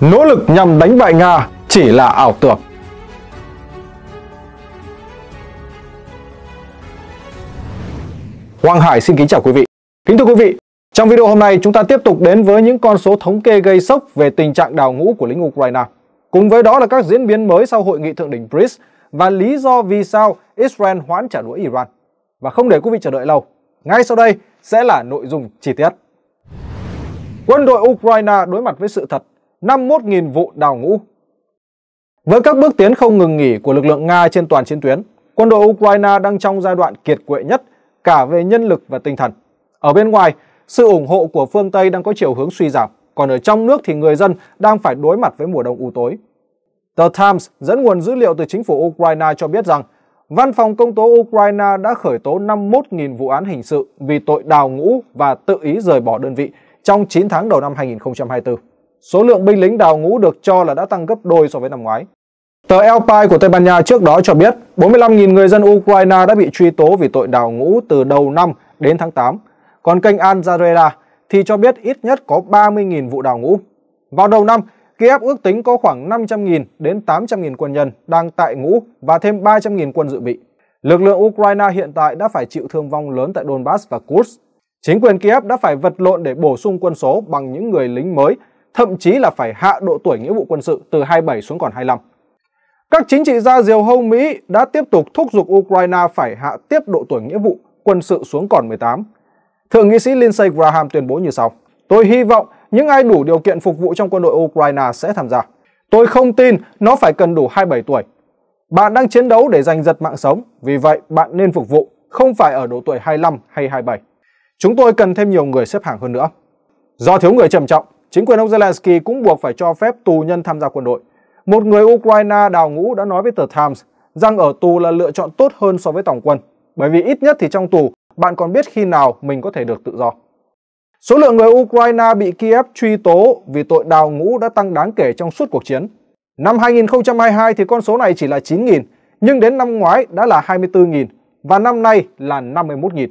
nỗ lực nhằm đánh bại Nga chỉ là ảo tưởng. Hoàng Hải xin kính chào quý vị. Kính thưa quý vị, trong video hôm nay chúng ta tiếp tục đến với những con số thống kê gây sốc về tình trạng đào ngũ của lính Ukraine. Cùng với đó là các diễn biến mới sau hội nghị thượng đỉnh BRICS và lý do vì sao Israel hoãn trả đũa Iran. Và không để quý vị chờ đợi lâu, ngay sau đây sẽ là nội dung chi tiết. Quân đội Ukraine đối mặt với sự thật 51.000 vụ đào ngũ. Với các bước tiến không ngừng nghỉ của lực lượng Nga trên toàn chiến tuyến, quân đội Ukraine đang trong giai đoạn kiệt quệ nhất cả về nhân lực và tinh thần. Ở bên ngoài, sự ủng hộ của phương Tây đang có chiều hướng suy giảm, còn ở trong nước thì người dân đang phải đối mặt với mùa đông u tối. The Times dẫn nguồn dữ liệu từ chính phủ Ukraine cho biết rằng Văn phòng công tố Ukraine đã khởi tố 51.000 vụ án hình sự vì tội đào ngũ và tự ý rời bỏ đơn vị trong 9 tháng đầu năm 2024 số lượng binh lính đào ngũ được cho là đã tăng gấp đôi so với năm ngoái. Tờ El Pai của Tây Ban Nha trước đó cho biết 45.000 người dân Ukraine đã bị truy tố vì tội đào ngũ từ đầu năm đến tháng 8. Còn kênh Al Jazeera thì cho biết ít nhất có 30.000 vụ đào ngũ. Vào đầu năm, Kiev ước tính có khoảng 500.000 đến 800.000 quân nhân đang tại ngũ và thêm 300.000 quân dự bị. Lực lượng Ukraine hiện tại đã phải chịu thương vong lớn tại Donbass và Kursk. Chính quyền Kiev đã phải vật lộn để bổ sung quân số bằng những người lính mới thậm chí là phải hạ độ tuổi nghĩa vụ quân sự từ 27 xuống còn 25. Các chính trị gia diều hâu Mỹ đã tiếp tục thúc giục Ukraine phải hạ tiếp độ tuổi nghĩa vụ quân sự xuống còn 18. Thượng nghị sĩ Lindsey Graham tuyên bố như sau. Tôi hy vọng những ai đủ điều kiện phục vụ trong quân đội Ukraine sẽ tham gia. Tôi không tin nó phải cần đủ 27 tuổi. Bạn đang chiến đấu để giành giật mạng sống, vì vậy bạn nên phục vụ, không phải ở độ tuổi 25 hay 27. Chúng tôi cần thêm nhiều người xếp hàng hơn nữa. Do thiếu người trầm trọng, Chính quyền ông Zelensky cũng buộc phải cho phép tù nhân tham gia quân đội. Một người Ukraine đào ngũ đã nói với tờ Times rằng ở tù là lựa chọn tốt hơn so với tổng quân, bởi vì ít nhất thì trong tù bạn còn biết khi nào mình có thể được tự do. Số lượng người Ukraine bị Kiev truy tố vì tội đào ngũ đã tăng đáng kể trong suốt cuộc chiến. Năm 2022 thì con số này chỉ là 9.000, nhưng đến năm ngoái đã là 24.000 và năm nay là 51.000.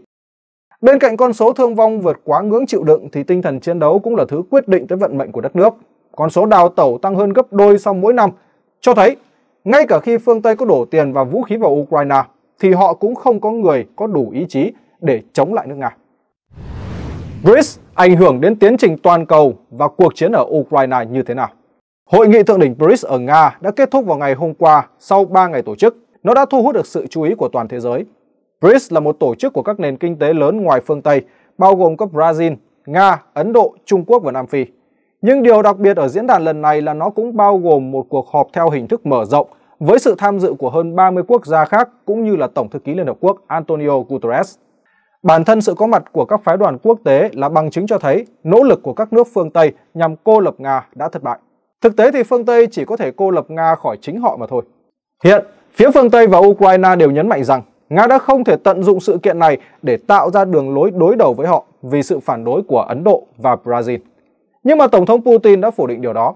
Bên cạnh con số thương vong vượt quá ngưỡng chịu đựng thì tinh thần chiến đấu cũng là thứ quyết định tới vận mệnh của đất nước. Con số đào tẩu tăng hơn gấp đôi sau mỗi năm, cho thấy ngay cả khi phương Tây có đổ tiền và vũ khí vào Ukraine thì họ cũng không có người có đủ ý chí để chống lại nước Nga. BRICS ảnh hưởng đến tiến trình toàn cầu và cuộc chiến ở Ukraine như thế nào? Hội nghị thượng đỉnh BRICS ở Nga đã kết thúc vào ngày hôm qua sau 3 ngày tổ chức. Nó đã thu hút được sự chú ý của toàn thế giới BRICS là một tổ chức của các nền kinh tế lớn ngoài phương Tây, bao gồm có Brazil, Nga, Ấn Độ, Trung Quốc và Nam Phi. Nhưng điều đặc biệt ở diễn đàn lần này là nó cũng bao gồm một cuộc họp theo hình thức mở rộng với sự tham dự của hơn 30 quốc gia khác cũng như là Tổng thư ký Liên Hợp Quốc Antonio Guterres. Bản thân sự có mặt của các phái đoàn quốc tế là bằng chứng cho thấy nỗ lực của các nước phương Tây nhằm cô lập Nga đã thất bại. Thực tế thì phương Tây chỉ có thể cô lập Nga khỏi chính họ mà thôi. Hiện, phía phương Tây và Ukraine đều nhấn mạnh rằng Nga đã không thể tận dụng sự kiện này để tạo ra đường lối đối đầu với họ vì sự phản đối của Ấn Độ và Brazil. Nhưng mà Tổng thống Putin đã phủ định điều đó.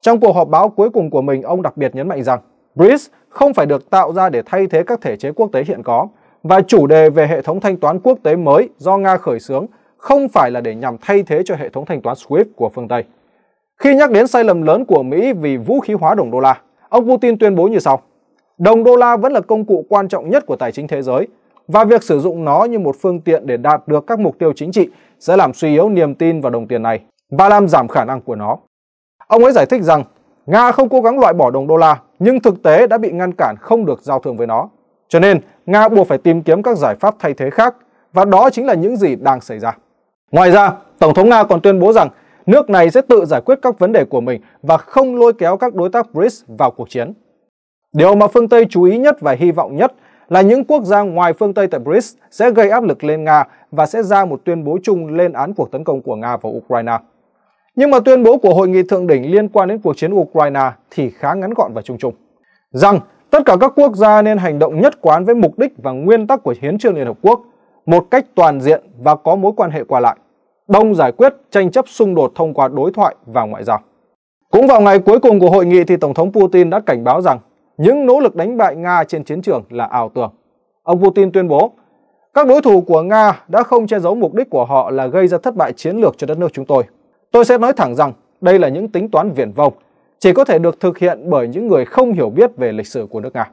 Trong cuộc họp báo cuối cùng của mình, ông đặc biệt nhấn mạnh rằng BRICS không phải được tạo ra để thay thế các thể chế quốc tế hiện có và chủ đề về hệ thống thanh toán quốc tế mới do Nga khởi xướng không phải là để nhằm thay thế cho hệ thống thanh toán SWIFT của phương Tây. Khi nhắc đến sai lầm lớn của Mỹ vì vũ khí hóa đồng đô la, ông Putin tuyên bố như sau: đồng đô la vẫn là công cụ quan trọng nhất của tài chính thế giới và việc sử dụng nó như một phương tiện để đạt được các mục tiêu chính trị sẽ làm suy yếu niềm tin vào đồng tiền này và làm giảm khả năng của nó. Ông ấy giải thích rằng Nga không cố gắng loại bỏ đồng đô la nhưng thực tế đã bị ngăn cản không được giao thương với nó. Cho nên, Nga buộc phải tìm kiếm các giải pháp thay thế khác và đó chính là những gì đang xảy ra. Ngoài ra, Tổng thống Nga còn tuyên bố rằng nước này sẽ tự giải quyết các vấn đề của mình và không lôi kéo các đối tác BRICS vào cuộc chiến. Điều mà phương Tây chú ý nhất và hy vọng nhất là những quốc gia ngoài phương Tây tại BRICS sẽ gây áp lực lên Nga và sẽ ra một tuyên bố chung lên án cuộc tấn công của Nga vào Ukraine. Nhưng mà tuyên bố của hội nghị thượng đỉnh liên quan đến cuộc chiến Ukraine thì khá ngắn gọn và chung chung. Rằng tất cả các quốc gia nên hành động nhất quán với mục đích và nguyên tắc của hiến trương Liên Hợp Quốc một cách toàn diện và có mối quan hệ qua lại, đông giải quyết tranh chấp xung đột thông qua đối thoại và ngoại giao. Cũng vào ngày cuối cùng của hội nghị thì Tổng thống Putin đã cảnh báo rằng những nỗ lực đánh bại Nga trên chiến trường là ảo tưởng. Ông Putin tuyên bố, các đối thủ của Nga đã không che giấu mục đích của họ là gây ra thất bại chiến lược cho đất nước chúng tôi. Tôi sẽ nói thẳng rằng đây là những tính toán viển vông, chỉ có thể được thực hiện bởi những người không hiểu biết về lịch sử của nước Nga.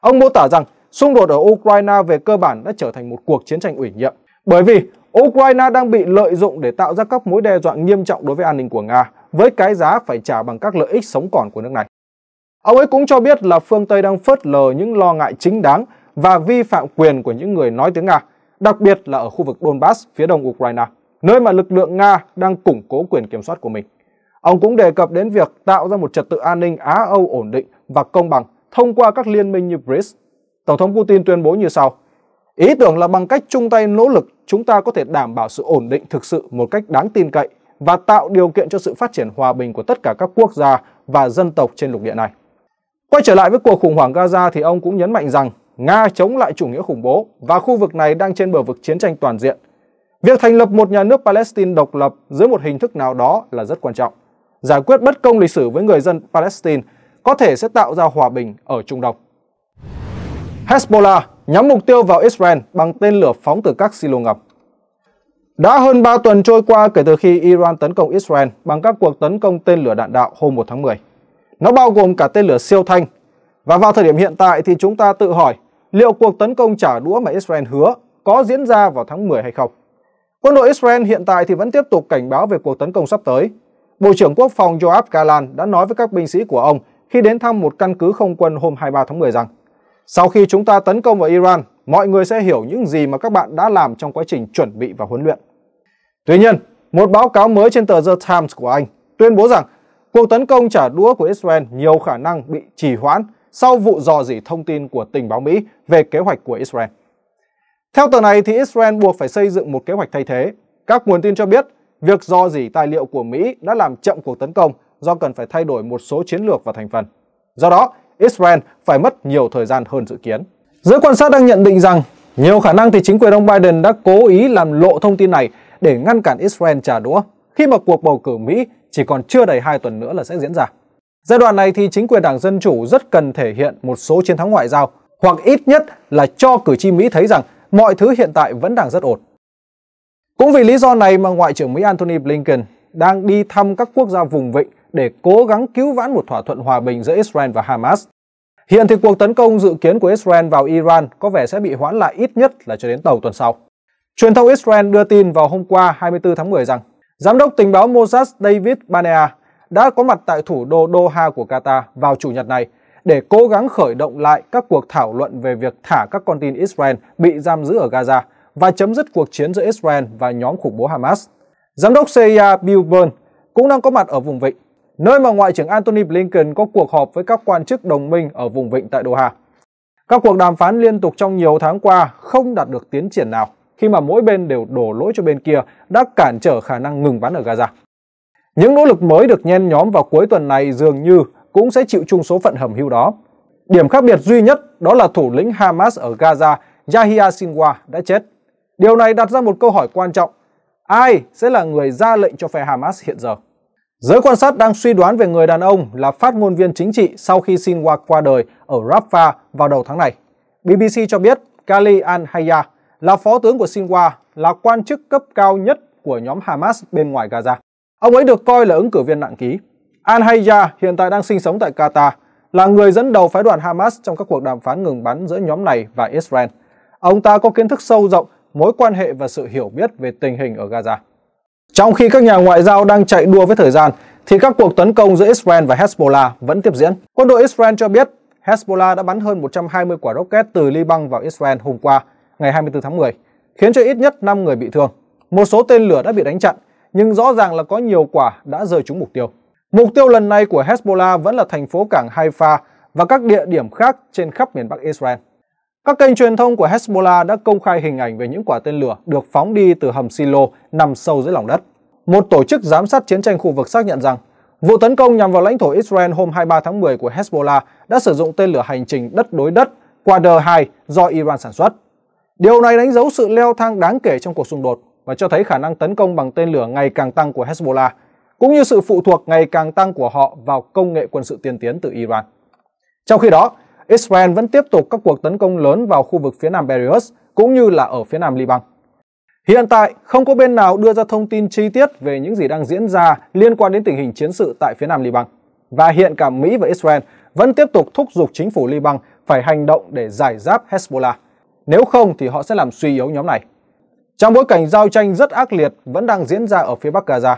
Ông mô tả rằng xung đột ở Ukraine về cơ bản đã trở thành một cuộc chiến tranh ủy nhiệm, bởi vì Ukraine đang bị lợi dụng để tạo ra các mối đe dọa nghiêm trọng đối với an ninh của Nga, với cái giá phải trả bằng các lợi ích sống còn của nước này. Ông ấy cũng cho biết là phương Tây đang phớt lờ những lo ngại chính đáng và vi phạm quyền của những người nói tiếng Nga, đặc biệt là ở khu vực Donbass phía đông Ukraine, nơi mà lực lượng Nga đang củng cố quyền kiểm soát của mình. Ông cũng đề cập đến việc tạo ra một trật tự an ninh Á-Âu ổn định và công bằng thông qua các liên minh như BRICS. Tổng thống Putin tuyên bố như sau, Ý tưởng là bằng cách chung tay nỗ lực, chúng ta có thể đảm bảo sự ổn định thực sự một cách đáng tin cậy và tạo điều kiện cho sự phát triển hòa bình của tất cả các quốc gia và dân tộc trên lục địa này. Quay trở lại với cuộc khủng hoảng Gaza thì ông cũng nhấn mạnh rằng Nga chống lại chủ nghĩa khủng bố và khu vực này đang trên bờ vực chiến tranh toàn diện. Việc thành lập một nhà nước Palestine độc lập dưới một hình thức nào đó là rất quan trọng. Giải quyết bất công lịch sử với người dân Palestine có thể sẽ tạo ra hòa bình ở Trung Đông. Hezbollah nhắm mục tiêu vào Israel bằng tên lửa phóng từ các silo ngầm. Đã hơn 3 tuần trôi qua kể từ khi Iran tấn công Israel bằng các cuộc tấn công tên lửa đạn đạo hôm 1 tháng 10. Nó bao gồm cả tên lửa siêu thanh. Và vào thời điểm hiện tại thì chúng ta tự hỏi liệu cuộc tấn công trả đũa mà Israel hứa có diễn ra vào tháng 10 hay không. Quân đội Israel hiện tại thì vẫn tiếp tục cảnh báo về cuộc tấn công sắp tới. Bộ trưởng Quốc phòng Joab Galan đã nói với các binh sĩ của ông khi đến thăm một căn cứ không quân hôm 23 tháng 10 rằng sau khi chúng ta tấn công vào Iran, mọi người sẽ hiểu những gì mà các bạn đã làm trong quá trình chuẩn bị và huấn luyện. Tuy nhiên, một báo cáo mới trên tờ The Times của Anh tuyên bố rằng Cuộc tấn công trả đũa của Israel nhiều khả năng bị trì hoãn sau vụ dò dỉ thông tin của tình báo Mỹ về kế hoạch của Israel. Theo tờ này thì Israel buộc phải xây dựng một kế hoạch thay thế. Các nguồn tin cho biết, việc dò dỉ tài liệu của Mỹ đã làm chậm cuộc tấn công do cần phải thay đổi một số chiến lược và thành phần. Do đó, Israel phải mất nhiều thời gian hơn dự kiến. Giới quan sát đang nhận định rằng nhiều khả năng thì chính quyền ông Biden đã cố ý làm lộ thông tin này để ngăn cản Israel trả đũa khi mà cuộc bầu cử Mỹ chỉ còn chưa đầy 2 tuần nữa là sẽ diễn ra. Giai đoạn này thì chính quyền Đảng Dân Chủ rất cần thể hiện một số chiến thắng ngoại giao, hoặc ít nhất là cho cử tri Mỹ thấy rằng mọi thứ hiện tại vẫn đang rất ổn. Cũng vì lý do này mà Ngoại trưởng Mỹ Antony Blinken đang đi thăm các quốc gia vùng vịnh để cố gắng cứu vãn một thỏa thuận hòa bình giữa Israel và Hamas. Hiện thì cuộc tấn công dự kiến của Israel vào Iran có vẻ sẽ bị hoãn lại ít nhất là cho đến đầu tuần sau. Truyền thông Israel đưa tin vào hôm qua 24 tháng 10 rằng Giám đốc tình báo Mossad David Banea đã có mặt tại thủ đô Doha của Qatar vào chủ nhật này để cố gắng khởi động lại các cuộc thảo luận về việc thả các con tin Israel bị giam giữ ở Gaza và chấm dứt cuộc chiến giữa Israel và nhóm khủng bố Hamas. Giám đốc CIA Bill Burn cũng đang có mặt ở vùng vịnh, nơi mà Ngoại trưởng Antony Blinken có cuộc họp với các quan chức đồng minh ở vùng vịnh tại Doha. Các cuộc đàm phán liên tục trong nhiều tháng qua không đạt được tiến triển nào khi mà mỗi bên đều đổ lỗi cho bên kia đã cản trở khả năng ngừng bắn ở Gaza. Những nỗ lực mới được nhen nhóm vào cuối tuần này dường như cũng sẽ chịu chung số phận hầm hưu đó. Điểm khác biệt duy nhất đó là thủ lĩnh Hamas ở Gaza Yahya Sinwar đã chết. Điều này đặt ra một câu hỏi quan trọng. Ai sẽ là người ra lệnh cho phe Hamas hiện giờ? Giới quan sát đang suy đoán về người đàn ông là phát ngôn viên chính trị sau khi Sinwar qua đời ở Rafah vào đầu tháng này. BBC cho biết Kali Al-Hayya là phó tướng của Sinwa, là quan chức cấp cao nhất của nhóm Hamas bên ngoài Gaza. Ông ấy được coi là ứng cử viên nặng ký. Al-Hayya hiện tại đang sinh sống tại Qatar, là người dẫn đầu phái đoàn Hamas trong các cuộc đàm phán ngừng bắn giữa nhóm này và Israel. Ông ta có kiến thức sâu rộng, mối quan hệ và sự hiểu biết về tình hình ở Gaza. Trong khi các nhà ngoại giao đang chạy đua với thời gian, thì các cuộc tấn công giữa Israel và Hezbollah vẫn tiếp diễn. Quân đội Israel cho biết Hezbollah đã bắn hơn 120 quả rocket từ Liban vào Israel hôm qua, ngày 24 tháng 10, khiến cho ít nhất 5 người bị thương. Một số tên lửa đã bị đánh chặn, nhưng rõ ràng là có nhiều quả đã rơi trúng mục tiêu. Mục tiêu lần này của Hezbollah vẫn là thành phố cảng Haifa và các địa điểm khác trên khắp miền Bắc Israel. Các kênh truyền thông của Hezbollah đã công khai hình ảnh về những quả tên lửa được phóng đi từ hầm silo nằm sâu dưới lòng đất. Một tổ chức giám sát chiến tranh khu vực xác nhận rằng vụ tấn công nhằm vào lãnh thổ Israel hôm 23 tháng 10 của Hezbollah đã sử dụng tên lửa hành trình đất đối đất Quader 2 do Iran sản xuất. Điều này đánh dấu sự leo thang đáng kể trong cuộc xung đột và cho thấy khả năng tấn công bằng tên lửa ngày càng tăng của Hezbollah, cũng như sự phụ thuộc ngày càng tăng của họ vào công nghệ quân sự tiên tiến từ Iran. Trong khi đó, Israel vẫn tiếp tục các cuộc tấn công lớn vào khu vực phía nam Beirut cũng như là ở phía nam Liban. Hiện tại, không có bên nào đưa ra thông tin chi tiết về những gì đang diễn ra liên quan đến tình hình chiến sự tại phía nam Liban. Và hiện cả Mỹ và Israel vẫn tiếp tục thúc giục chính phủ Liban phải hành động để giải giáp Hezbollah nếu không thì họ sẽ làm suy yếu nhóm này. Trong bối cảnh giao tranh rất ác liệt vẫn đang diễn ra ở phía Bắc Gaza,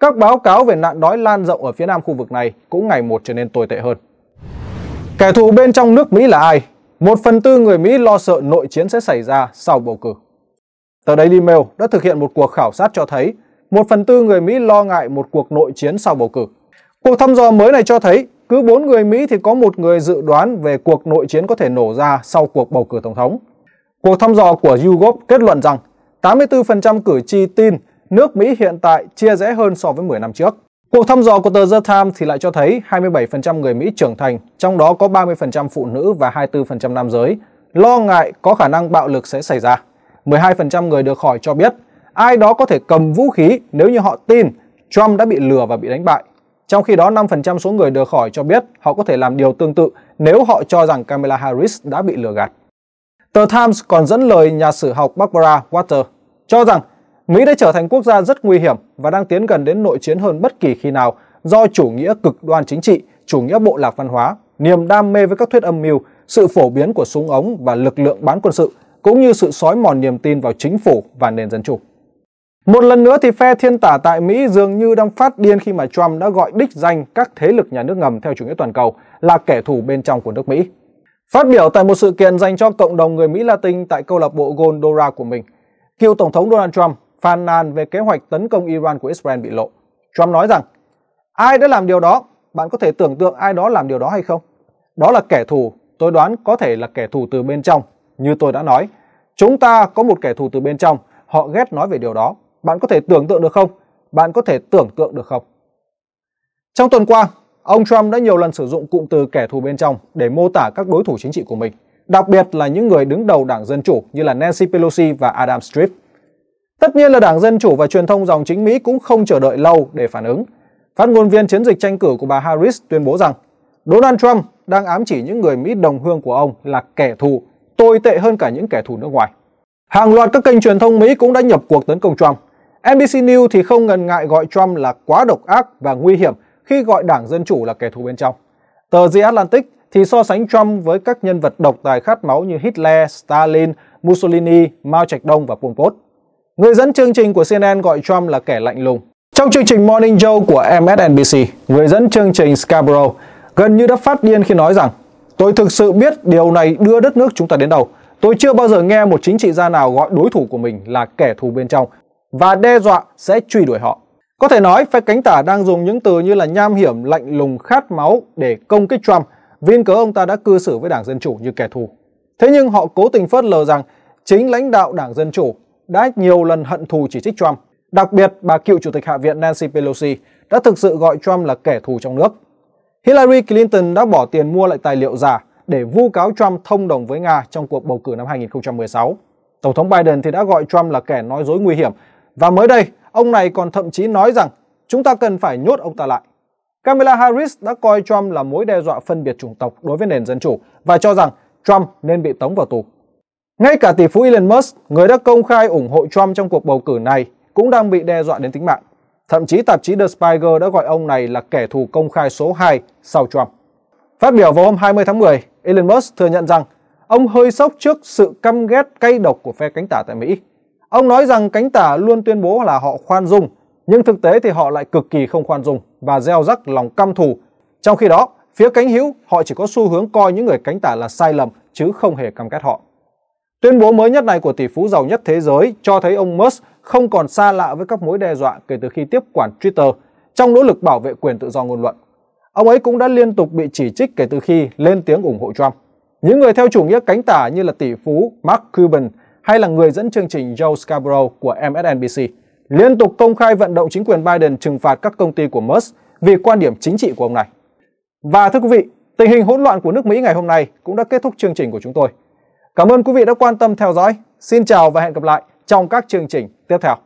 các báo cáo về nạn đói lan rộng ở phía nam khu vực này cũng ngày một trở nên tồi tệ hơn. Kẻ thù bên trong nước Mỹ là ai? Một phần tư người Mỹ lo sợ nội chiến sẽ xảy ra sau bầu cử. Tờ Daily Mail đã thực hiện một cuộc khảo sát cho thấy một phần tư người Mỹ lo ngại một cuộc nội chiến sau bầu cử. Cuộc thăm dò mới này cho thấy cứ 4 người Mỹ thì có một người dự đoán về cuộc nội chiến có thể nổ ra sau cuộc bầu cử tổng thống. Cuộc thăm dò của YouGov kết luận rằng 84% cử tri tin nước Mỹ hiện tại chia rẽ hơn so với 10 năm trước. Cuộc thăm dò của tờ The Times thì lại cho thấy 27% người Mỹ trưởng thành, trong đó có 30% phụ nữ và 24% nam giới, lo ngại có khả năng bạo lực sẽ xảy ra. 12% người được hỏi cho biết ai đó có thể cầm vũ khí nếu như họ tin Trump đã bị lừa và bị đánh bại. Trong khi đó 5% số người được hỏi cho biết họ có thể làm điều tương tự nếu họ cho rằng Kamala Harris đã bị lừa gạt. Tờ Times còn dẫn lời nhà sử học Barbara Water cho rằng Mỹ đã trở thành quốc gia rất nguy hiểm và đang tiến gần đến nội chiến hơn bất kỳ khi nào do chủ nghĩa cực đoan chính trị, chủ nghĩa bộ lạc văn hóa, niềm đam mê với các thuyết âm mưu, sự phổ biến của súng ống và lực lượng bán quân sự, cũng như sự sói mòn niềm tin vào chính phủ và nền dân chủ. Một lần nữa thì phe thiên tả tại Mỹ dường như đang phát điên khi mà Trump đã gọi đích danh các thế lực nhà nước ngầm theo chủ nghĩa toàn cầu là kẻ thù bên trong của nước Mỹ. Phát biểu tại một sự kiện dành cho cộng đồng người Mỹ Latin tại câu lạc bộ Goldora của mình, cựu Tổng thống Donald Trump phàn nàn về kế hoạch tấn công Iran của Israel bị lộ. Trump nói rằng, ai đã làm điều đó, bạn có thể tưởng tượng ai đó làm điều đó hay không? Đó là kẻ thù, tôi đoán có thể là kẻ thù từ bên trong. Như tôi đã nói, chúng ta có một kẻ thù từ bên trong, họ ghét nói về điều đó. Bạn có thể tưởng tượng được không? Bạn có thể tưởng tượng được không? Trong tuần qua, Ông Trump đã nhiều lần sử dụng cụm từ kẻ thù bên trong để mô tả các đối thủ chính trị của mình, đặc biệt là những người đứng đầu đảng Dân Chủ như là Nancy Pelosi và Adam Schiff. Tất nhiên là đảng Dân Chủ và truyền thông dòng chính Mỹ cũng không chờ đợi lâu để phản ứng. Phát ngôn viên chiến dịch tranh cử của bà Harris tuyên bố rằng Donald Trump đang ám chỉ những người Mỹ đồng hương của ông là kẻ thù, tồi tệ hơn cả những kẻ thù nước ngoài. Hàng loạt các kênh truyền thông Mỹ cũng đã nhập cuộc tấn công Trump. NBC News thì không ngần ngại gọi Trump là quá độc ác và nguy hiểm khi gọi Đảng Dân Chủ là kẻ thù bên trong. Tờ The Atlantic thì so sánh Trump với các nhân vật độc tài khát máu như Hitler, Stalin, Mussolini, Mao Trạch Đông và Pol Pot. Người dẫn chương trình của CNN gọi Trump là kẻ lạnh lùng. Trong chương trình Morning Joe của MSNBC, người dẫn chương trình Scarborough gần như đã phát điên khi nói rằng Tôi thực sự biết điều này đưa đất nước chúng ta đến đâu. Tôi chưa bao giờ nghe một chính trị gia nào gọi đối thủ của mình là kẻ thù bên trong và đe dọa sẽ truy đuổi họ. Có thể nói, phe cánh tả đang dùng những từ như là nham hiểm, lạnh lùng, khát máu để công kích Trump, viên cớ ông ta đã cư xử với Đảng Dân Chủ như kẻ thù. Thế nhưng họ cố tình phớt lờ rằng chính lãnh đạo Đảng Dân Chủ đã nhiều lần hận thù chỉ trích Trump. Đặc biệt, bà cựu Chủ tịch Hạ viện Nancy Pelosi đã thực sự gọi Trump là kẻ thù trong nước. Hillary Clinton đã bỏ tiền mua lại tài liệu giả để vu cáo Trump thông đồng với Nga trong cuộc bầu cử năm 2016. Tổng thống Biden thì đã gọi Trump là kẻ nói dối nguy hiểm và mới đây Ông này còn thậm chí nói rằng chúng ta cần phải nhốt ông ta lại. Kamala Harris đã coi Trump là mối đe dọa phân biệt chủng tộc đối với nền dân chủ và cho rằng Trump nên bị tống vào tù. Ngay cả tỷ phú Elon Musk, người đã công khai ủng hộ Trump trong cuộc bầu cử này, cũng đang bị đe dọa đến tính mạng. Thậm chí tạp chí The Spiegel đã gọi ông này là kẻ thù công khai số 2 sau Trump. Phát biểu vào hôm 20 tháng 10, Elon Musk thừa nhận rằng ông hơi sốc trước sự căm ghét cay độc của phe cánh tả tại Mỹ Ông nói rằng cánh tả luôn tuyên bố là họ khoan dung, nhưng thực tế thì họ lại cực kỳ không khoan dung và gieo rắc lòng căm thù. Trong khi đó, phía cánh hữu họ chỉ có xu hướng coi những người cánh tả là sai lầm chứ không hề căm ghét họ. Tuyên bố mới nhất này của tỷ phú giàu nhất thế giới cho thấy ông Musk không còn xa lạ với các mối đe dọa kể từ khi tiếp quản Twitter trong nỗ lực bảo vệ quyền tự do ngôn luận. Ông ấy cũng đã liên tục bị chỉ trích kể từ khi lên tiếng ủng hộ Trump. Những người theo chủ nghĩa cánh tả như là tỷ phú Mark Cuban hay là người dẫn chương trình Joe Scarborough của MSNBC, liên tục công khai vận động chính quyền Biden trừng phạt các công ty của Musk vì quan điểm chính trị của ông này. Và thưa quý vị, tình hình hỗn loạn của nước Mỹ ngày hôm nay cũng đã kết thúc chương trình của chúng tôi. Cảm ơn quý vị đã quan tâm theo dõi. Xin chào và hẹn gặp lại trong các chương trình tiếp theo.